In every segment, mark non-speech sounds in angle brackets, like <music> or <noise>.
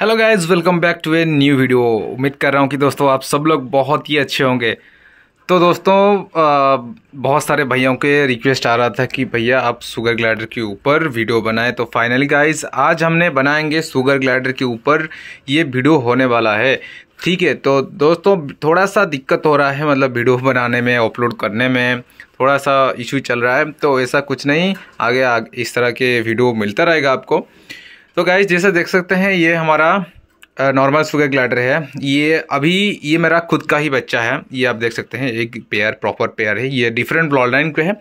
hello guys welcome back to a new video उम्मीद कर रहा हूँ कि दोस्तों आप सब लोग बहुत ही अच्छे होंगे तो दोस्तों बहुत सारे भैयाओं के रिक्वेस्ट आ रहा था कि भैया आप सुगर ग्लाइडर के ऊपर वीडियो बनाएं तो फाइनली गाइस आज हमने बनाएंगे सुगर ग्लाइडर के ऊपर ये वीडियो होने वाला है ठीक है तो दोस्तों थोड़ा सा दिक्कत हो रहा है मतलब वीडियो बनाने में अपलोड करने में थोड़ा सा इशू चल रहा है तो ऐसा कुछ नहीं आगे आगे इस तरह के वीडियो मिलता रहेगा आपको तो गाइज जैसे देख सकते हैं ये हमारा नॉर्मल सुगर ग्लाइडर है ये अभी ये मेरा खुद का ही बच्चा है ये आप देख सकते हैं एक पेयर प्रॉपर पेयर है ये डिफरेंट ब्लॉड लाइन पे है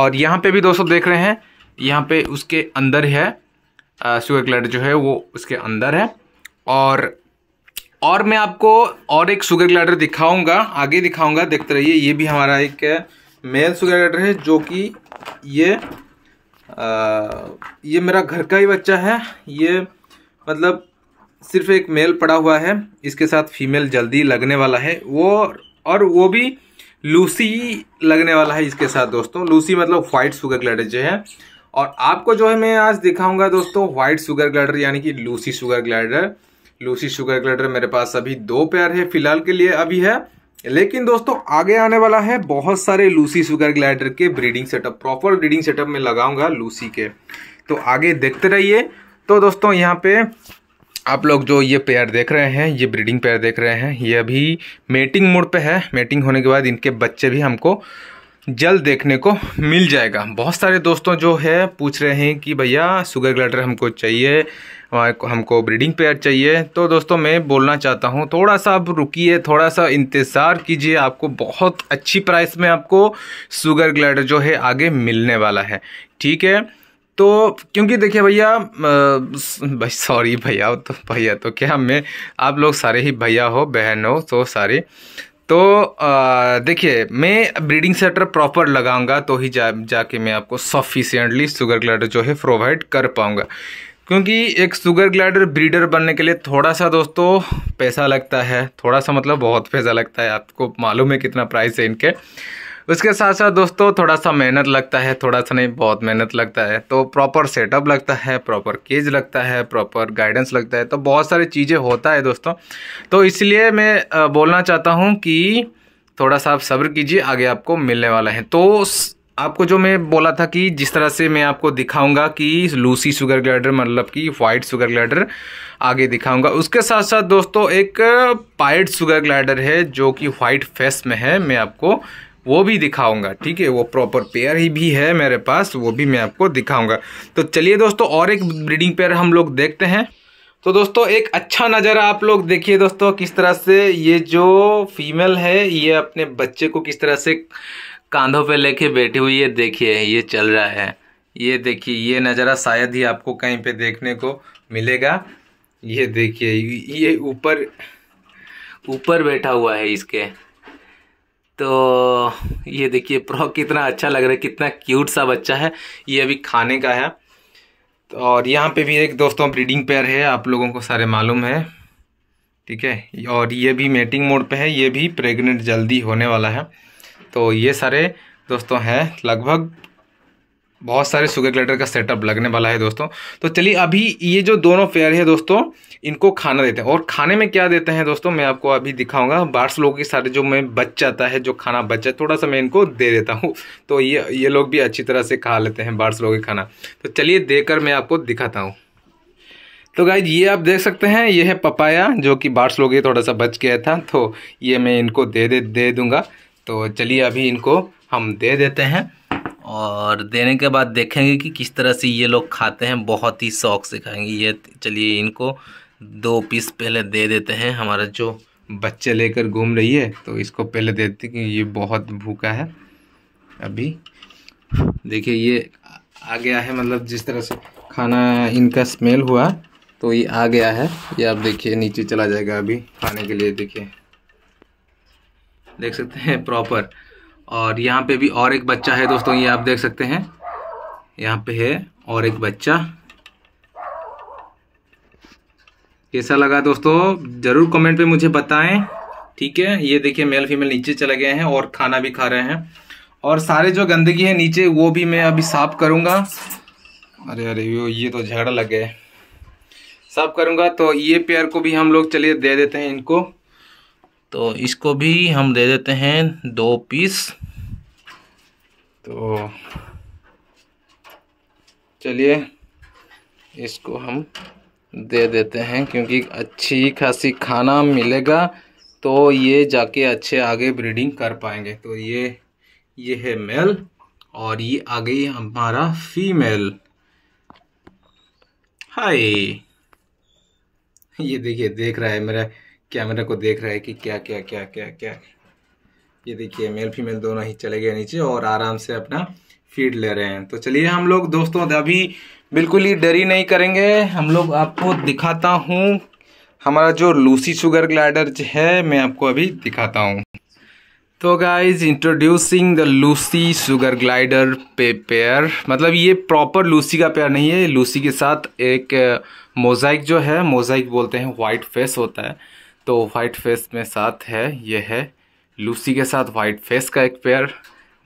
और यहाँ पे भी दोस्तों देख रहे हैं यहाँ पे उसके अंदर है सुगर ग्लाइडर जो है वो उसके अंदर है और और मैं आपको और एक सुगर ग्लाइडर दिखाऊंगा आगे दिखाऊंगा देखते रहिए ये भी हमारा एक मेल सुगर ग्लाइडर है जो कि ये आ, ये मेरा घर का ही बच्चा है ये मतलब सिर्फ एक मेल पड़ा हुआ है इसके साथ फीमेल जल्दी लगने वाला है वो और वो भी लूसी लगने वाला है इसके साथ दोस्तों लूसी मतलब वाइट शुगर ग्लैडर जो है और आपको जो है मैं आज दिखाऊंगा दोस्तों व्हाइट शुगर ग्लैडर यानी कि Lucy sugar glider Lucy sugar glider मेरे पास अभी दो पेयर है फिलहाल के लिए अभी है लेकिन दोस्तों आगे आने वाला है बहुत सारे लूसी सुगर ग्लाइडर के breeding setup proper breeding setup में लगाऊंगा लूसी के तो आगे देखते रहिए तो दोस्तों यहाँ पे आप लोग जो ये पेयर देख रहे हैं ये ब्रीडिंग पेयर देख रहे हैं ये अभी मेटिंग मोड पे है मेटिंग होने के बाद इनके बच्चे भी हमको जल्द देखने को मिल जाएगा बहुत सारे दोस्तों जो है पूछ रहे हैं कि भैया सुगर ग्लाइडर हमको चाहिए हमको ब्रीडिंग पेयर चाहिए तो दोस्तों मैं बोलना चाहता हूँ थोड़ा सा आप रुकिए थोड़ा सा इंतज़ार कीजिए आपको बहुत अच्छी प्राइस में आपको शुगर ग्लैडर जो है आगे मिलने वाला है ठीक है तो क्योंकि देखिए भैया भाई सॉरी भैया तो भैया तो क्या मैं आप लोग सारे ही भैया हो बहन हो तो सारे तो देखिए मैं ब्रीडिंग सेटर प्रॉपर लगाऊंगा तो ही जा जाके मैं आपको सफिशियंटली सुगर ग्लैडर जो है प्रोवाइड कर पाऊंगा क्योंकि एक शुगर ग्लाइडर ब्रीडर बनने के लिए थोड़ा सा दोस्तों पैसा लगता है थोड़ा सा मतलब बहुत पैसा लगता है आपको मालूम है कितना प्राइस है इनके उसके साथ साथ दोस्तों थोड़ा सा मेहनत लगता है थोड़ा सा नहीं बहुत मेहनत लगता है तो प्रॉपर सेटअप लगता है प्रॉपर केज लगता है प्रॉपर गाइडेंस लगता है तो बहुत सारी चीज़ें होता है दोस्तों तो इसलिए मैं बोलना चाहता हूँ कि थोड़ा सा आप सब्र कीजिए आगे आपको मिलने वाला है तो आपको जो मैं बोला था कि जिस तरह से मैं आपको दिखाऊंगा कि लूसी शुगर ग्लाइडर मतलब कि वाइट शुगर ग्लाइडर आगे दिखाऊंगा उसके साथ साथ दोस्तों एक पाइड शुगर ग्लाइडर है जो कि वाइट फेस में है मैं आपको वो भी दिखाऊंगा ठीक है वो प्रॉपर पेयर ही भी है मेरे पास वो भी मैं आपको दिखाऊंगा तो चलिए दोस्तों और एक ब्रीडिंग पेयर हम लोग देखते हैं तो दोस्तों एक अच्छा नज़ारा आप लोग देखिए दोस्तों किस तरह से ये जो फीमेल है ये अपने बच्चे को किस तरह से कांधों पे लेके बैठी हुई है देखिए ये चल रहा है ये देखिए ये नज़ारा शायद ही आपको कहीं पे देखने को मिलेगा ये देखिए ये ऊपर ऊपर बैठा हुआ है इसके तो ये देखिए प्रो कितना अच्छा लग रहा है कितना क्यूट सा बच्चा है ये अभी खाने का है और यहाँ पे भी एक दोस्तों ब्रीडिंग पेयर है आप लोगों को सारे मालूम है ठीक है और ये भी मेटिंग मोड पे है ये भी प्रेग्नेंट जल्दी होने वाला है तो ये सारे दोस्तों हैं लगभग बहुत सारे सुगर ग्लाइडर का सेटअप लगने वाला है दोस्तों तो चलिए अभी ये जो दोनों पेयर है दोस्तों इनको खाना देते हैं और खाने में क्या देते हैं दोस्तों मैं आपको अभी दिखाऊंगा बार्स लोगों के सारे जो मैं बच जाता है जो खाना बचा है थोड़ा सा मैं इनको दे देता हूँ तो ये ये लोग भी अच्छी तरह से खा लेते हैं बार्स लोगों के खाना तो चलिए देकर मैं आपको दिखाता हूँ तो गाइज ये आप देख सकते हैं ये है पपाया जो कि बार्स लोग थोड़ा सा बच गया था तो ये मैं इनको दे दे दे दूँगा तो चलिए अभी इनको हम दे देते हैं और देने के बाद देखेंगे कि किस तरह से ये लोग खाते हैं बहुत ही शौक से खाएंगे ये चलिए इनको दो पीस पहले दे देते हैं हमारा जो बच्चे लेकर घूम रही है तो इसको पहले दे देते कि ये बहुत भूखा है अभी देखिए ये आ गया है मतलब जिस तरह से खाना इनका स्मेल हुआ तो ये आ गया है ये आप देखिए नीचे चला जाएगा अभी खाने के लिए देखिए देख सकते हैं प्रॉपर और यहाँ पे भी और एक बच्चा है दोस्तों ये आप देख सकते हैं यहाँ पे है और एक बच्चा कैसा लगा दोस्तों ज़रूर कमेंट पे मुझे बताएं ठीक है ये देखिए मेल फीमेल नीचे चले गए हैं और खाना भी खा रहे हैं और सारे जो गंदगी है नीचे वो भी मैं अभी साफ करूंगा अरे अरे यो ये तो झगड़ा लग गए साफ करूंगा तो ये पेयर को भी हम लोग चलिए दे देते हैं इनको तो इसको भी हम दे देते हैं दो पीस तो चलिए इसको हम दे देते हैं क्योंकि अच्छी खासी खाना मिलेगा तो ये जाके अच्छे आगे ब्रीडिंग कर पाएंगे तो ये ये है मेल और ये आ गई हमारा फीमेल हाय ये देखिए देख रहा है मेरा कैमरे को देख रहा है कि क्या क्या क्या क्या क्या ये देखिए मेल फीमेल दोनों ही चले गए नीचे और आराम से अपना फीड ले रहे हैं तो चलिए हम लोग दोस्तों अभी बिल्कुल ही डरी नहीं करेंगे हम लोग आपको दिखाता हूँ हमारा जो लूसी शुगर ग्लाइडर है मैं आपको अभी दिखाता हूँ तो guys introducing the Lucy sugar glider पे पेयर मतलब ये प्रॉपर लूसी का पेयर नहीं है लूसी के साथ एक मोजाइक जो है मोजाइक बोलते हैं वाइट फेस होता है तो वाइट फेस में साथ है ये है लूसी के साथ वाइट फेस का एक पेयर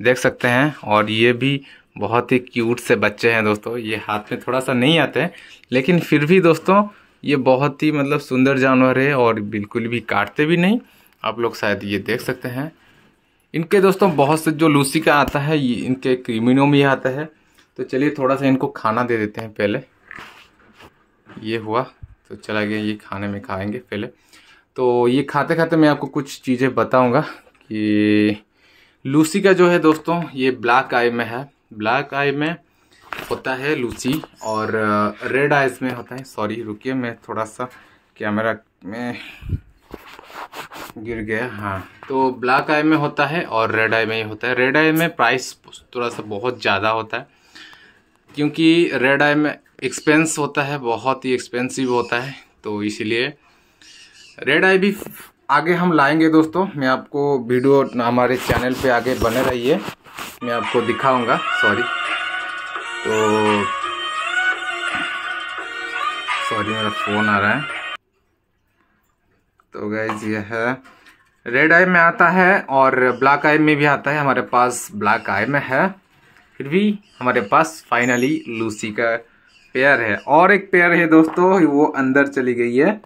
देख सकते हैं और ये भी बहुत ही क्यूट से बच्चे हैं दोस्तों ये हाथ में थोड़ा सा नहीं आते लेकिन फिर भी दोस्तों ये बहुत ही मतलब सुंदर जानवर है और बिल्कुल भी काटते भी नहीं आप लोग शायद ये देख सकते हैं इनके दोस्तों बहुत से जो लूसी का आता है ये इनके क्रीमिनो में आता है तो चलिए थोड़ा सा इनको खाना दे देते हैं पहले ये हुआ तो चला गया ये खाने में खाएंगे पहले तो ये खाते खाते मैं आपको कुछ चीज़ें बताऊंगा कि लूसी का जो है दोस्तों ये ब्लैक आई में है ब्लैक आई में होता है लूसी और रेड आइज में होता है सॉरी रुकिए मैं थोड़ा सा कैमरा में गिर गया हाँ तो ब्लैक आई में होता है और रेड आई में ही होता है रेड आई में प्राइस थोड़ा सा बहुत ज़्यादा होता है क्योंकि रेड आई में एक्सपेंस होता है बहुत ही एक्सपेंसिव होता है तो इसीलिए रेड आई भी आगे हम लाएंगे दोस्तों मैं आपको वीडियो हमारे चैनल पे आगे बने रहिए मैं आपको दिखाऊंगा सॉरी तो सॉरी मेरा फ़ोन आ रहा है तो गैज ये है रेड आई में आता है और ब्लैक आई में भी आता है हमारे पास ब्लैक आई में है फिर भी हमारे पास फाइनली लूसी का पेयर है और एक पेयर है दोस्तों वो अंदर चली गई है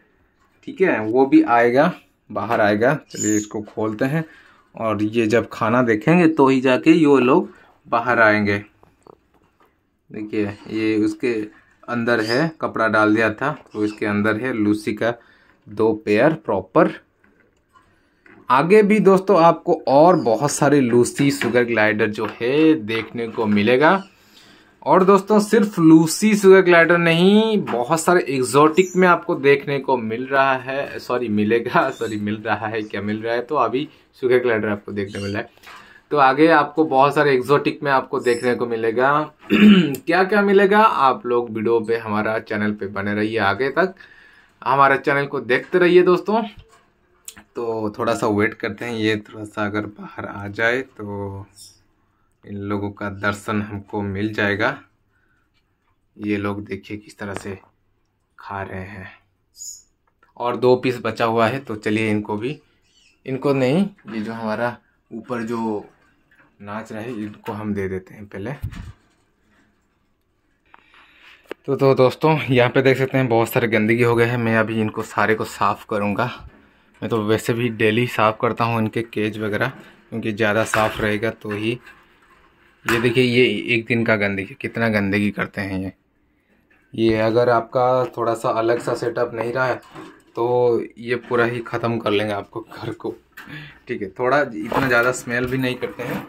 ठीक है वो भी आएगा बाहर आएगा चलिए इसको खोलते हैं और ये जब खाना देखेंगे तो ही जाके ये लोग बाहर आएंगे देखिए ये उसके अंदर है कपड़ा डाल दिया था तो इसके अंदर है लूसी का दो पेयर प्रॉपर आगे भी दोस्तों आपको और बहुत सारे लूसी सुगर ग्लाइडर जो है देखने को मिलेगा और दोस्तों सिर्फ लूसी सुगर ग्लाइडर नहीं बहुत सारे एग्जॉटिक में आपको देखने को मिल रहा है सॉरी मिलेगा सॉरी मिल रहा है क्या मिल रहा है तो अभी सुगर ग्लाइडर आपको देखने मिल रहा है तो आगे आपको बहुत सारे एग्जॉटिक में आपको देखने को मिलेगा <clears throat> क्या क्या मिलेगा आप लोग वीडियो पे हमारा चैनल पे बने रहिए आगे तक हमारा चैनल को देखते रहिए दोस्तों तो थोड़ा सा वेट करते हैं ये थोड़ा सा अगर बाहर आ जाए तो इन लोगों का दर्शन हमको मिल जाएगा ये लोग देखिए किस तरह से खा रहे हैं और दो पीस बचा हुआ है तो चलिए इनको भी इनको नहीं ये जो हमारा ऊपर जो नाच रहे इनको हम दे देते हैं पहले तो तो दोस्तों यहाँ पे देख सकते हैं बहुत सारे गंदगी हो गए हैं मैं अभी इनको सारे को साफ़ करूँगा मैं तो वैसे भी डेली साफ़ करता हूँ इनके केज वगैरह क्योंकि ज़्यादा साफ़ रहेगा तो ही ये देखिए ये एक दिन का गंदगी कितना गंदगी करते हैं ये ये अगर आपका थोड़ा सा अलग सा सेटअप नहीं रहा है तो ये पूरा ही ख़त्म कर लेंगे आपको घर को ठीक है थोड़ा इतना ज़्यादा स्मेल भी नहीं करते हैं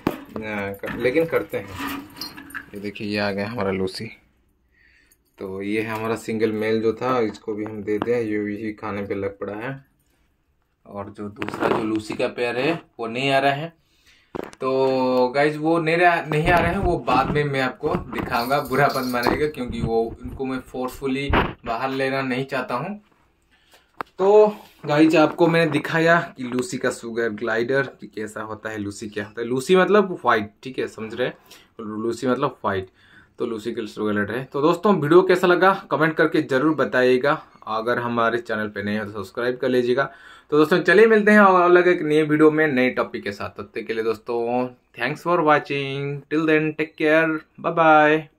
कर, लेकिन करते हैं ये देखिए ये आ गया हमारा लूसी तो ये है हमारा सिंगल मेल जो था इसको भी हम दे दें ये भी खाने पे लग पड़ा है और जो दूसरा जो लूसी का पेयर है वो नहीं आ रहा है तो गाइज वो नहीं रहा नहीं आ रहे हैं वो बाद में मैं आपको दिखाऊंगा बुरा बंद मानेगा क्योंकि वो उनको मैं फोर्सफुली बाहर लेना नहीं चाहता हूँ तो गाइज आपको मैंने दिखाया कि लूसी का सुगर ग्लाइडर कैसा होता है लूसी क्या होता है लूसी मतलब वाइट ठीक है समझ रहे हैं लूसी मतलब वाइट तो लूसी के सुगर ग्लाइडर है तो दोस्तों वीडियो कैसा लगा कमेंट करके ज़रूर बताइएगा अगर हमारे चैनल पर नए हो तो सब्सक्राइब कर लीजिएगा तो दोस्तों चलिए मिलते हैं और अलग एक नए वीडियो में नए टॉपिक के साथ तब तक के लिए दोस्तों thanks for watching till then take care bye bye